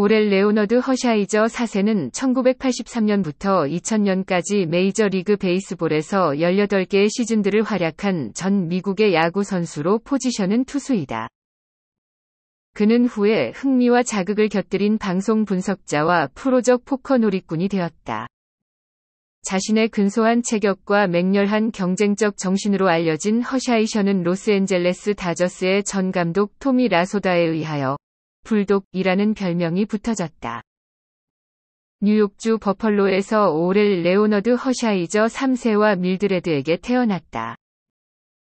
오렐 레오너드 허샤이저 4세는 1983년부터 2000년까지 메이저리그 베이스볼에서 18개의 시즌들을 활약한 전 미국의 야구 선수로 포지션은 투수이다. 그는 후에 흥미와 자극을 곁들인 방송 분석자와 프로적 포커 놀이꾼이 되었다. 자신의 근소한 체격과 맹렬한 경쟁적 정신으로 알려진 허샤이셔는 로스앤젤레스 다저스의 전 감독 토미 라소다에 의하여 불독이라는 별명이 붙어졌다. 뉴욕주 버펄로에서 오렐 레오너드 허샤이저 3세와 밀드레드에게 태어났다.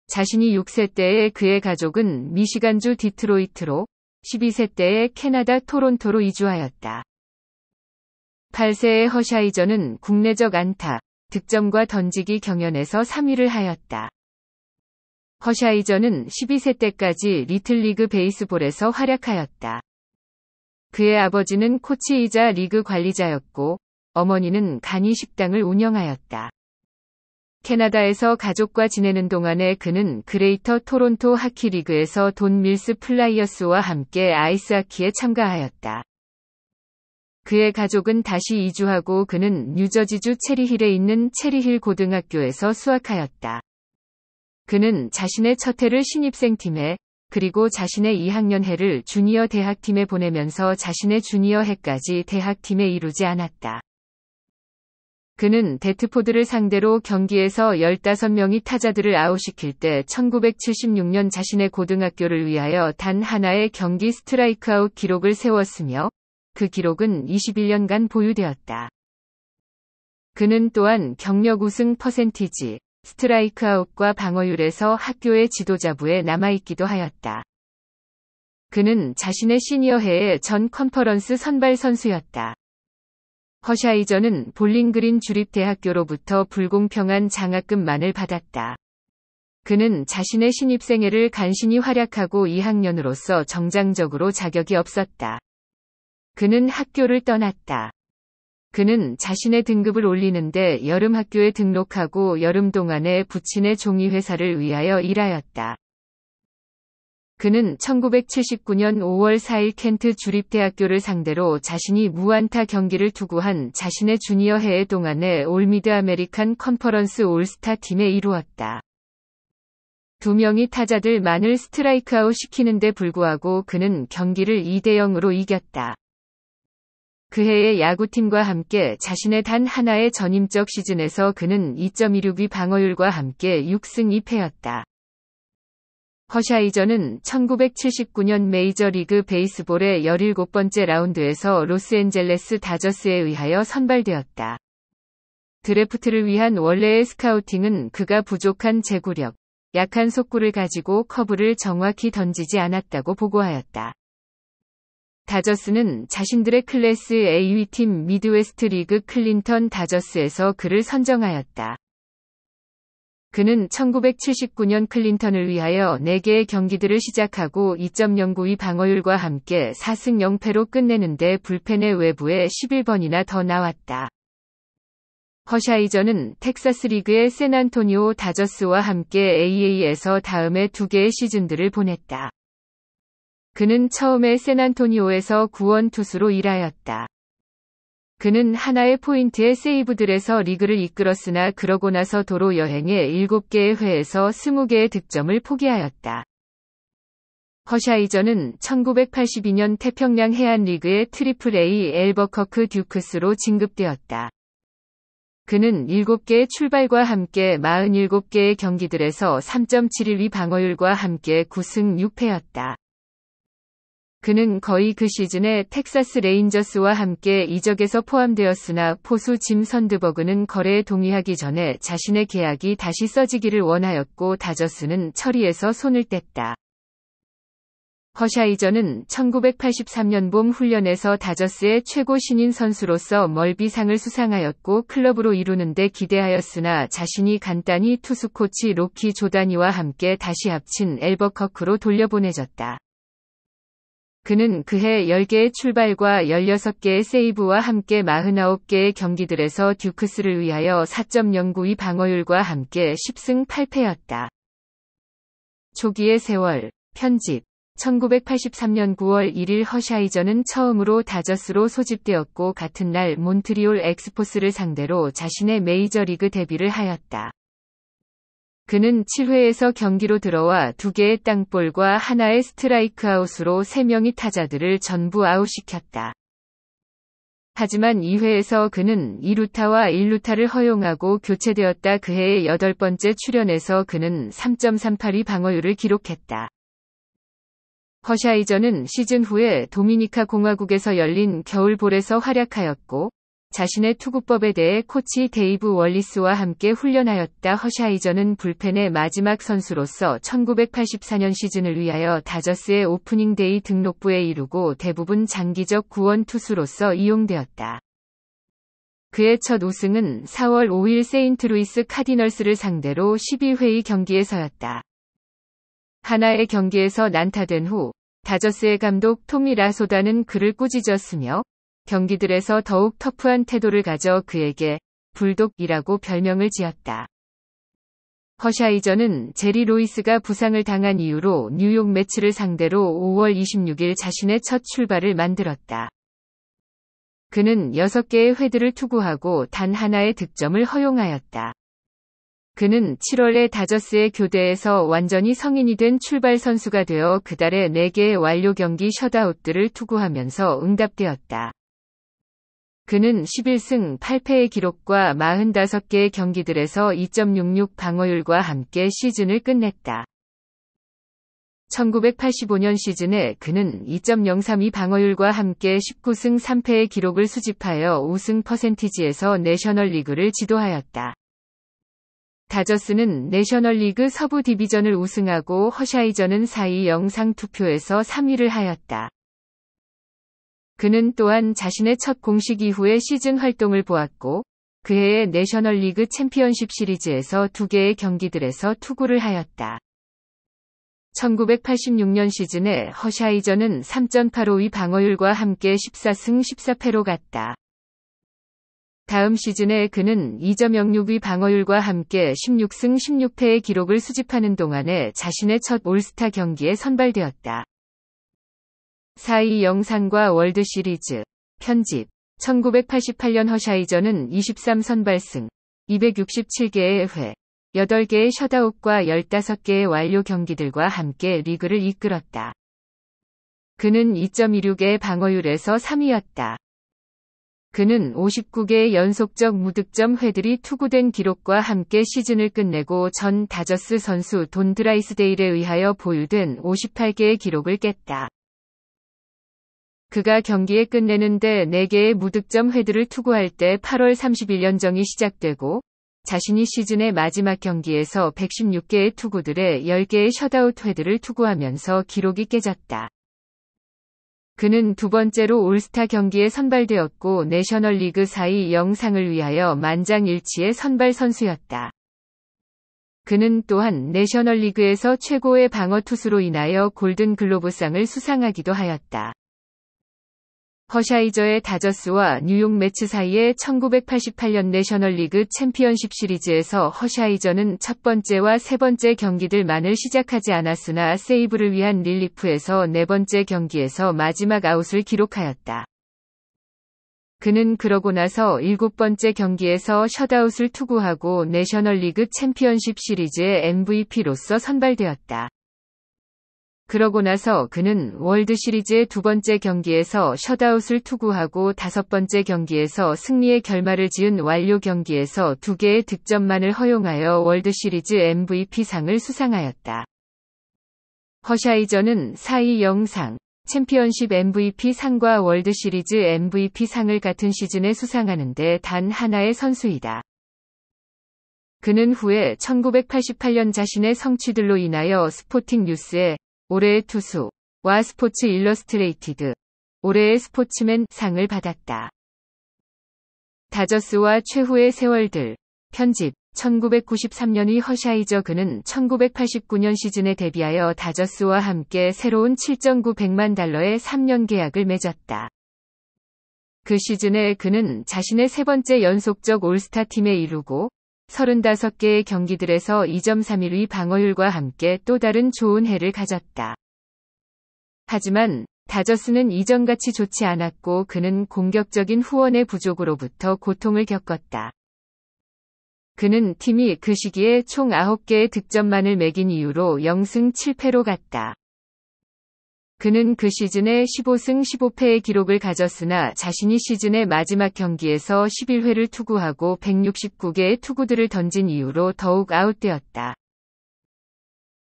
자신이 6세 때에 그의 가족은 미시간주 디트로이트로 12세 때에 캐나다 토론토로 이주하였다. 8세의 허샤이저는 국내적 안타, 득점과 던지기 경연에서 3위를 하였다. 허샤이저는 12세 때까지 리틀리그 베이스볼에서 활약하였다. 그의 아버지는 코치이자 리그 관리자였고 어머니는 간이 식당을 운영하였다. 캐나다에서 가족과 지내는 동안에 그는 그레이터 토론토 하키 리그에서 돈 밀스 플라이어스와 함께 아이스 하키에 참가하였다. 그의 가족은 다시 이주하고 그는 뉴저지주 체리힐에 있는 체리힐 고등학교에서 수학하였다. 그는 자신의 첫 해를 신입생팀에 그리고 자신의 2학년 해를 주니어 대학팀에 보내면서 자신의 주니어 해까지 대학팀에 이루지 않았다. 그는 데트포드를 상대로 경기에서 15명이 타자들을 아웃시킬 때 1976년 자신의 고등학교를 위하여 단 하나의 경기 스트라이크아웃 기록을 세웠으며 그 기록은 21년간 보유되었다. 그는 또한 경력 우승 퍼센티지, 스트라이크아웃과 방어율에서 학교의 지도자부에 남아있기도 하였다. 그는 자신의 시니어해에 전 컨퍼런스 선발 선수였다. 허샤이저는 볼링그린 주립대학교로부터 불공평한 장학금만을 받았다. 그는 자신의 신입생애를 간신히 활약하고 2학년으로서 정장적으로 자격이 없었다. 그는 학교를 떠났다. 그는 자신의 등급을 올리는데 여름 학교에 등록하고 여름 동안에 부친의 종이 회사를 위하여 일하였다. 그는 1979년 5월 4일 켄트 주립대학교를 상대로 자신이 무안타 경기를 투구한 자신의 주니어 해외 동안에 올미드 아메리칸 컨퍼런스 올스타 팀에 이루었다. 두 명이 타자들만을 스트라이크아웃 시키는데 불구하고 그는 경기를 2대 0으로 이겼다. 그해의 야구팀과 함께 자신의 단 하나의 전임적 시즌에서 그는 2.26위 방어율과 함께 6승 2패였다. 허샤이저는 1979년 메이저리그 베이스볼의 17번째 라운드에서 로스앤젤레스 다저스에 의하여 선발되었다. 드래프트를 위한 원래의 스카우팅은 그가 부족한 제구력, 약한 속구를 가지고 커브를 정확히 던지지 않았다고 보고하였다. 다저스는 자신들의 클래스 AE팀 미드웨스트 리그 클린턴 다저스에서 그를 선정하였다. 그는 1979년 클린턴을 위하여 4개의 경기들을 시작하고 2.092 방어율과 함께 4승 0패로 끝내는데 불펜의 외부에 11번이나 더 나왔다. 허샤이저는 텍사스 리그의 샌안토니오 다저스와 함께 AA에서 다음의 2 개의 시즌들을 보냈다. 그는 처음에 세난토니오에서 구원 투수로 일하였다. 그는 하나의 포인트의 세이브들에서 리그를 이끌었으나 그러고 나서 도로 여행에 7개의 회에서 20개의 득점을 포기하였다. 허샤이저는 1982년 태평양 해안 리그의 트리플 A 엘버커크 듀크스로 진급되었다. 그는 7개의 출발과 함께 47개의 경기들에서 3.71위 방어율과 함께 9승 6패였다. 그는 거의 그 시즌에 텍사스 레인저스와 함께 이적에서 포함되었으나 포수 짐 선드버그는 거래에 동의하기 전에 자신의 계약이 다시 써지기를 원하였고 다저스는 처리에서 손을 뗐다. 허샤이저는 1983년 봄 훈련에서 다저스의 최고 신인 선수로서 멀비상을 수상하였고 클럽으로 이루는데 기대하였으나 자신이 간단히 투수 코치 로키 조다니와 함께 다시 합친 엘버커크로 돌려보내졌다. 그는 그해 10개의 출발과 16개의 세이브와 함께 49개의 경기들에서 듀크스를 위하여 4.092 방어율과 함께 10승 8패였다. 초기의 세월, 편집 1983년 9월 1일 허샤이저는 처음으로 다저스로 소집되었고 같은 날 몬트리올 엑스포스를 상대로 자신의 메이저리그 데뷔를 하였다. 그는 7회에서 경기로 들어와 2개의 땅볼과 하나의 스트라이크아웃으로 3명의 타자들을 전부 아웃시켰다. 하지만 2회에서 그는 2루타와 1루타를 허용하고 교체되었다. 그해의 8번째 출연에서 그는 3 3 8이 방어율을 기록했다. 허샤이저는 시즌 후에 도미니카 공화국에서 열린 겨울볼에서 활약하였고 자신의 투구법에 대해 코치 데이브 월리스와 함께 훈련하였다. 허샤이저는 불펜의 마지막 선수로서 1984년 시즌을 위하여 다저스의 오프닝 데이 등록부에 이르고 대부분 장기적 구원 투수로서 이용되었다. 그의 첫 우승은 4월 5일 세인트루이스 카디널스를 상대로 12회의 경기에서였다. 하나의 경기에서 난타된 후 다저스의 감독 토미 라소다는 그를 꾸짖었으며 경기들에서 더욱 터프한 태도를 가져 그에게 불독이라고 별명을 지었다. 허샤이저는 제리 로이스가 부상을 당한 이후로 뉴욕 매치를 상대로 5월 26일 자신의 첫 출발을 만들었다. 그는 6개의 회드를 투구하고 단 하나의 득점을 허용하였다. 그는 7월에 다저스의 교대에서 완전히 성인이 된 출발 선수가 되어 그달에 4개의 완료 경기 셧아웃들을 투구하면서 응답되었다. 그는 11승 8패의 기록과 45개의 경기들에서 2.66 방어율과 함께 시즌을 끝냈다. 1985년 시즌에 그는 2.032 방어율과 함께 19승 3패의 기록을 수집하여 우승 퍼센티지에서 내셔널리그를 지도하였다. 다저스는 내셔널리그 서부 디비전을 우승하고 허샤이저는 4위 영상 투표에서 3위를 하였다. 그는 또한 자신의 첫 공식 이후의 시즌 활동을 보았고 그해의 내셔널리그 챔피언십 시리즈에서 두 개의 경기들에서 투구를 하였다. 1986년 시즌에 허샤이저는 3 8 5위 방어율과 함께 14승 14패로 갔다. 다음 시즌에 그는 2 0 6위 방어율과 함께 16승 16패의 기록을 수집하는 동안에 자신의 첫 올스타 경기에 선발되었다. 사이 영상과 월드 시리즈 편집 1988년 허샤이저는 23선발승 267개의 회 8개의 셧아웃과 15개의 완료 경기들과 함께 리그를 이끌었다. 그는 2.26의 방어율에서 3위였다. 그는 59개의 연속적 무득점 회들이 투구된 기록과 함께 시즌을 끝내고 전 다저스 선수 돈 드라이스데일에 의하여 보유된 58개의 기록을 깼다. 그가 경기에 끝내는데 4개의 무득점 헤드를 투구할 때 8월 31일 연정이 시작되고 자신이 시즌의 마지막 경기에서 116개의 투구들에 10개의 셧아웃 헤드를 투구하면서 기록이 깨졌다. 그는 두 번째로 올스타 경기에 선발되었고 내셔널리그 4위 영상을 위하여 만장일치의 선발 선수였다. 그는 또한 내셔널리그에서 최고의 방어 투수로 인하여 골든 글로브상을 수상하기도 하였다. 허샤이저의 다저스와 뉴욕 매츠 사이의 1988년 내셔널리그 챔피언십 시리즈에서 허샤이저는 첫 번째와 세 번째 경기들만을 시작하지 않았으나 세이브를 위한 릴리프에서 네 번째 경기에서 마지막 아웃을 기록하였다. 그는 그러고 나서 일곱 번째 경기에서 셧아웃을 투구하고 내셔널리그 챔피언십 시리즈의 MVP로서 선발되었다. 그러고 나서 그는 월드시리즈의 두 번째 경기에서 셧아웃을 투구하고 다섯 번째 경기에서 승리의 결말을 지은 완료 경기에서 두 개의 득점만을 허용하여 월드시리즈 MVP상을 수상하였다. 허샤이저는 4위 영상, 챔피언십 MVP상과 월드시리즈 MVP상을 같은 시즌에 수상하는데 단 하나의 선수이다. 그는 후에 1988년 자신의 성취들로 인하여 스포팅 뉴스에 올해의 투수, 와 스포츠 일러스트레이티드, 올해의 스포츠맨 상을 받았다. 다저스와 최후의 세월들, 편집, 1993년의 허샤이저 그는 1989년 시즌에 데뷔하여 다저스와 함께 새로운 7 9 0 0만 달러의 3년 계약을 맺었다. 그 시즌에 그는 자신의 세 번째 연속적 올스타 팀에 이르고 35개의 경기들에서 2.31의 방어율과 함께 또 다른 좋은 해를 가졌다. 하지만 다저스는 이전같이 좋지 않았고 그는 공격적인 후원의 부족으로부터 고통을 겪었다. 그는 팀이 그 시기에 총 9개의 득점만을 매긴 이유로 0승 7패로 갔다. 그는 그 시즌에 15승 15패의 기록을 가졌으나 자신이 시즌의 마지막 경기에서 11회를 투구하고 169개의 투구들을 던진 이후로 더욱 아웃되었다.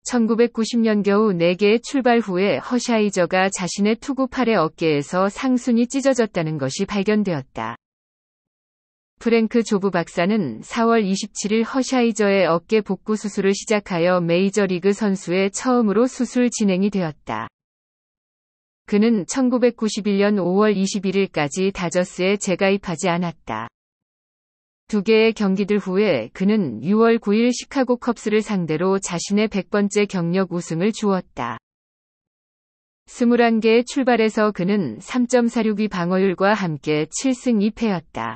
1990년 겨우 4개의 출발 후에 허샤이저가 자신의 투구 팔의 어깨에서 상순이 찢어졌다는 것이 발견되었다. 프랭크 조부 박사는 4월 27일 허샤이저의 어깨 복구 수술을 시작하여 메이저리그 선수의 처음으로 수술 진행이 되었다. 그는 1991년 5월 21일까지 다저스에 재가입하지 않았다. 두 개의 경기들 후에 그는 6월 9일 시카고 컵스를 상대로 자신의 100번째 경력 우승을 주었다. 21개의 출발에서 그는 3.46위 방어율과 함께 7승 2패였다.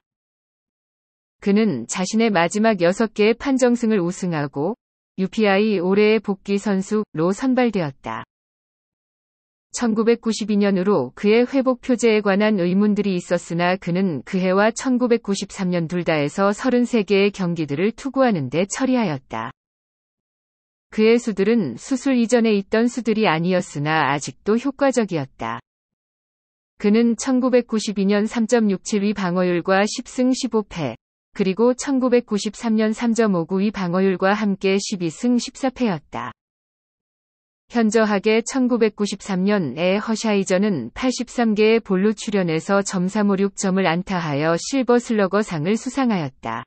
그는 자신의 마지막 6개의 판정승을 우승하고 UPI 올해의 복귀 선수로 선발되었다. 1992년으로 그의 회복 표제에 관한 의문들이 있었으나 그는 그해와 1993년 둘 다에서 33개의 경기들을 투구하는 데 처리하였다. 그의 수들은 수술 이전에 있던 수들이 아니었으나 아직도 효과적이었다. 그는 1992년 3.67위 방어율과 10승 15패, 그리고 1993년 3.59위 방어율과 함께 12승 14패였다. 현저하게 1993년에 허샤이저는 83개의 볼로 출연에서점 .356점을 안타하여 실버 슬러거상을 수상하였다.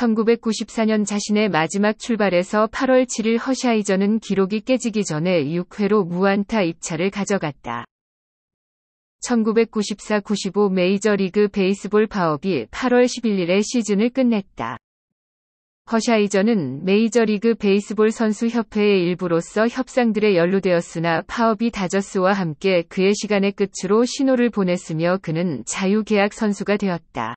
1994년 자신의 마지막 출발에서 8월 7일 허샤이저는 기록이 깨지기 전에 6회로 무안타 입차를 가져갔다. 1994-95 메이저리그 베이스볼 파업이 8월 11일에 시즌을 끝냈다. 허샤이저는 메이저리그 베이스볼 선수 협회의 일부로서 협상들에 연루되었으나 파업이 다저스와 함께 그의 시간의 끝으로 신호를 보냈으며 그는 자유계약 선수가 되었다.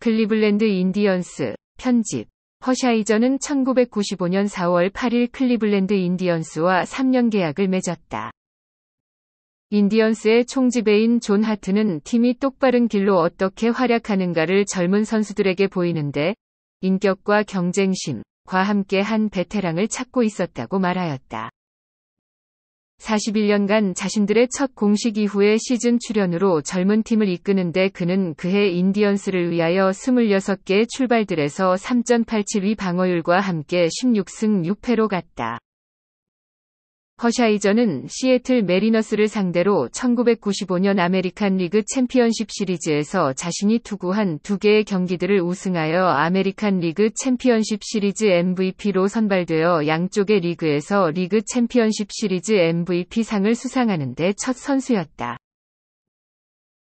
클리블랜드 인디언스 편집 허샤이저는 1995년 4월 8일 클리블랜드 인디언스와 3년 계약을 맺었다. 인디언스의 총지배인 존 하트는 팀이 똑바른 길로 어떻게 활약하는가를 젊은 선수들에게 보이는데 인격과 경쟁심과 함께 한 베테랑을 찾고 있었다고 말하였다. 41년간 자신들의 첫 공식 이후의 시즌 출연으로 젊은 팀을 이끄는데 그는 그해 인디언스를 위하여 26개의 출발들에서 3.87위 방어율과 함께 16승 6패로 갔다. 허샤이저는 시애틀 메리너스를 상대로 1995년 아메리칸 리그 챔피언십 시리즈에서 자신이 투구한 두 개의 경기들을 우승하여 아메리칸 리그 챔피언십 시리즈 MVP로 선발되어 양쪽의 리그에서 리그 챔피언십 시리즈 MVP상을 수상하는 데 첫 선수였다.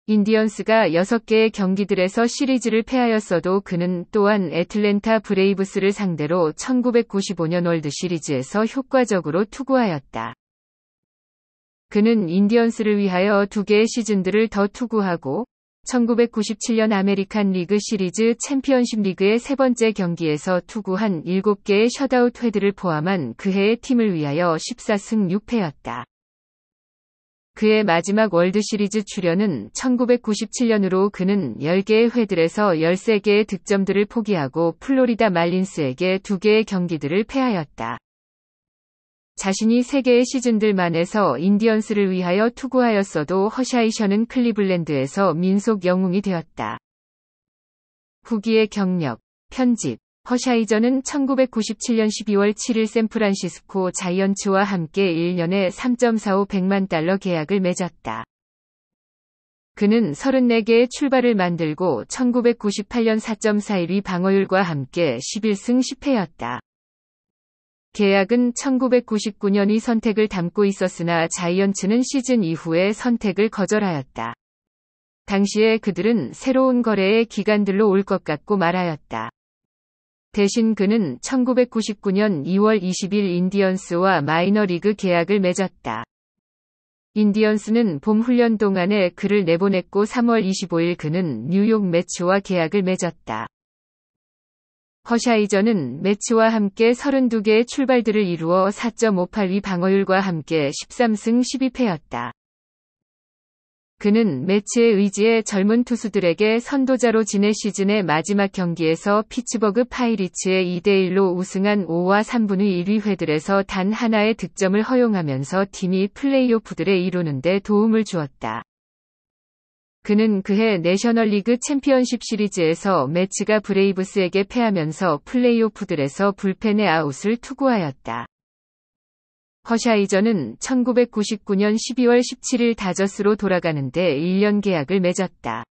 인디언스가 6개의 경기들에서 시리즈를 패하였어도 그는 또한 애틀랜타 브레이브스를 상대로 1995년 월드 시리즈에서 효과적으로 투구하였다. 그는 인디언스를 위하여 두 개의 시즌들을 더 투구하고 1997년 아메리칸 리그 시리즈 챔피언십 리그의 세 번째 경기에서 투구한 7개의 셧아웃 헤드를 포함한 그해의 팀을 위하여 14승 6패였다. 그의 마지막 월드시리즈 출연은 1997년으로 그는 10개의 회들에서 13개의 득점들을 포기하고 플로리다 말린스에게 2개의 경기들을 패하였다. 자신이 3개의 시즌들 만에서 인디언스를 위하여 투구하였어도 허샤이션은 클리블랜드에서 민속 영웅이 되었다. 후기의 경력, 편집, 허샤이저는 1997년 12월 7일 샌프란시스코 자이언츠와 함께 1년에 3.45 100만 달러 계약을 맺었다. 그는 34개의 출발을 만들고 1998년 4.41위 방어율과 함께 11승 10패였다. 계약은 1999년이 선택을 담고 있었으나 자이언츠는 시즌 이후에 선택을 거절하였다. 당시에 그들은 새로운 거래의 기간들로 올 것 같고 말하였다. 대신 그는 1999년 2월 20일 인디언스와 마이너리그 계약을 맺었다. 인디언스는 봄 훈련 동안에 그를 내보냈고 3월 25일 그는 뉴욕 매츠와 계약을 맺었다. 허샤이저는 매츠와 함께 32개의 출발들을 이루어 4.58위 방어율과 함께 13승 12패였다. 그는 매치의 의지에 젊은 투수들에게 선도자로 지내 시즌의 마지막 경기에서 피츠버그 파이리츠의 2대1로 우승한 5와 3분의 1위 회들에서 단 하나의 득점을 허용하면서 팀이 플레이오프들에 이루는데 도움을 주었다. 그는 그해 내셔널리그 챔피언십 시리즈에서 매치가 브레이브스에게 패하면서 플레이오프들에서 불펜의 아웃을 투구하였다. 허샤이저는 1999년 12월 17일 다저스로 돌아가는데 1년 계약을 맺었다.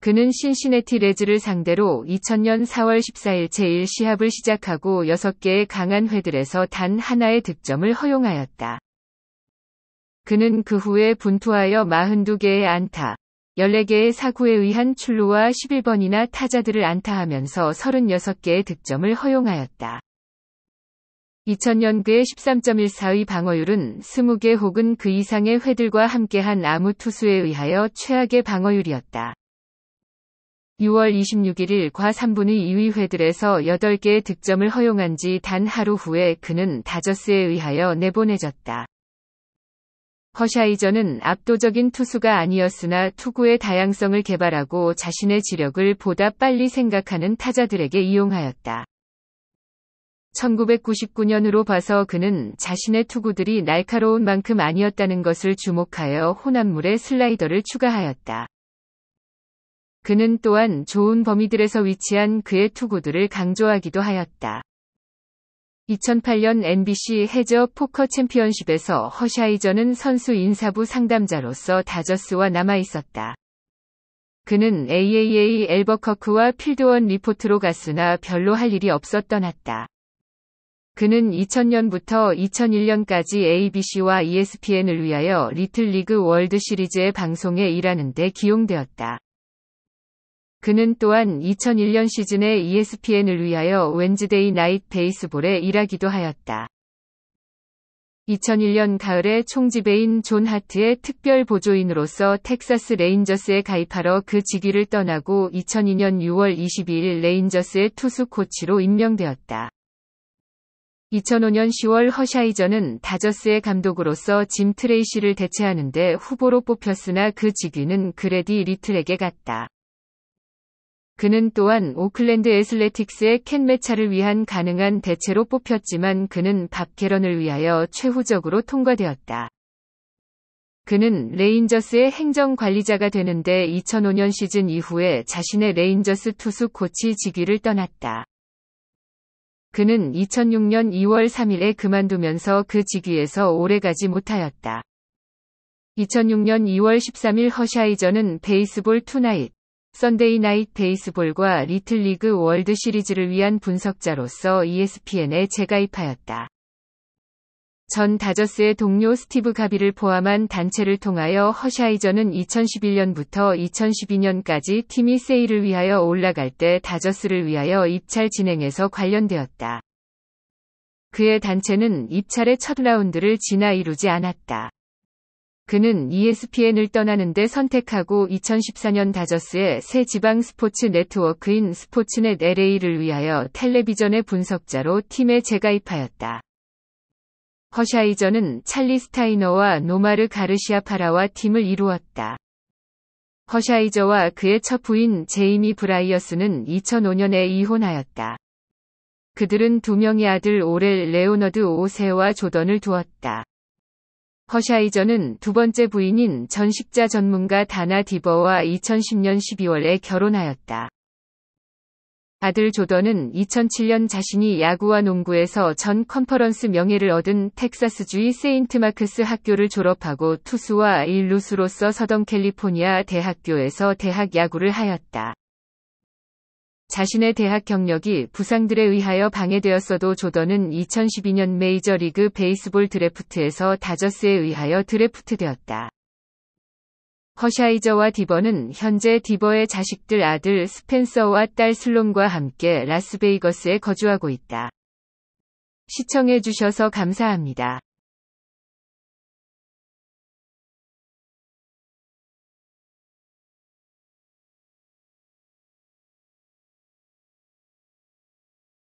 그는 신시네티 레즈를 상대로 2000년 4월 14일 제1 시합을 시작하고 6개의 강한 회들에서 단 하나의 득점을 허용하였다. 그는 그 후에 분투하여 42개의 안타, 14개의 사구에 의한 출루와 11번이나 타자들을 안타하면서 36개의 득점을 허용하였다. 2 0 0 0년 그의 13.14의 방어율은 20개 혹은 그 이상의 회들과 함께한 아무 투수에 의하여 최악의 방어율이었다. 6월 26일 과 3분의 2위 회들에서 8개의 득점을 허용한 지 단 하루 후에 그는 다저스에 의하여 내보내졌다. 허샤이저는 압도적인 투수가 아니었으나 투구의 다양성을 개발하고 자신의 지력을 보다 빨리 생각하는 타자들에게 이용하였다. 1999년으로 봐서 그는 자신의 투구들이 날카로운 만큼 아니었다는 것을 주목하여 혼합물에 슬라이더를 추가하였다. 그는 또한 좋은 범위들에서 위치한 그의 투구들을 강조하기도 하였다. 2008년 NBC 해저 포커 챔피언십에서 허샤이저는 선수 인사부 상담자로서 다저스와 남아 있었다. 그는 AAA 엘버커크와 필드원 리포트로 갔으나 별로 할 일이 없어 떠났다. 그는 2000년부터 2001년까지 ABC와 ESPN을 위하여 리틀 리그 월드 시리즈의 방송에 일하는 데 기용되었다. 그는 또한 2001년 시즌에 ESPN을 위하여 웬즈데이 나이트 베이스볼에 일하기도 하였다. 2001년 가을에 총지배인 존 하트의 특별 보조인으로서 텍사스 레인저스에 가입하러 그 직위를 떠나고 2002년 6월 22일 레인저스의 투수 코치로 임명되었다. 2005년 10월 허샤이저는 다저스의 감독으로서 짐 트레이시를 대체하는데 후보로 뽑혔으나 그 직위는 그레디 리틀에게 갔다. 그는 또한 오클랜드 에슬레틱스의캔 메차를 위한 가능한 대체로 뽑혔지만 그는 밥 게런을 위하여 최후적으로 통과되었다. 그는 레인저스의 행정관리자가 되는데 2005년 시즌 이후에 자신의 레인저스 투수 코치 직위를 떠났다. 그는 2006년 2월 3일에 그만두면서 그 직위에서 오래가지 못하였다. 2006년 2월 13일 허샤이저는 베이스볼 투나잇, 썬데이 나잇 베이스볼과 리틀리그 월드 시리즈를 위한 분석자로서 ESPN에 재가입하였다. 전 다저스의 동료 스티브 가비를 포함한 단체를 통하여 허샤이저는 2011년부터 2012년까지 팀이 세일을 위하여 올라갈 때 다저스를 위하여 입찰 진행에서 관련되었다. 그의 단체는 입찰의 첫 라운드를 지나 이루지 않았다. 그는 ESPN을 떠나는데 선택하고 2014년 다저스의 새 지방 스포츠 네트워크인 스포츠넷 LA를 위하여 텔레비전의 분석자로 팀에 재가입하였다. 허샤이저는 찰리 스타이너와 노마르 가르시아 파라와 팀을 이루었다. 허샤이저와 그의 첫 부인 제이미 브라이어스는 2005년에 이혼하였다. 그들은 두 명의 아들 오렐 레오너드 5세와 조던을 두었다. 허샤이저는 두 번째 부인인 전식자 전문가 다나 디버와 2010년 12월에 결혼하였다. 아들 조던은 2007년 자신이 야구와 농구에서 전 컨퍼런스 명예를 얻은 텍사스주의 세인트마크스 학교를 졸업하고 투수와 일루수로서 서던 캘리포니아 대학교에서 대학 야구를 하였다. 자신의 대학 경력이 부상들에 의하여 방해되었어도 조던은 2012년 메이저리그 베이스볼 드래프트에서 다저스에 의하여 드래프트되었다. 허샤이저와 디버는 현재 디버의 자식들 아들 스펜서와 딸 슬롬과 함께 라스베이거스에 거주하고 있다. 시청해주셔서 감사합니다.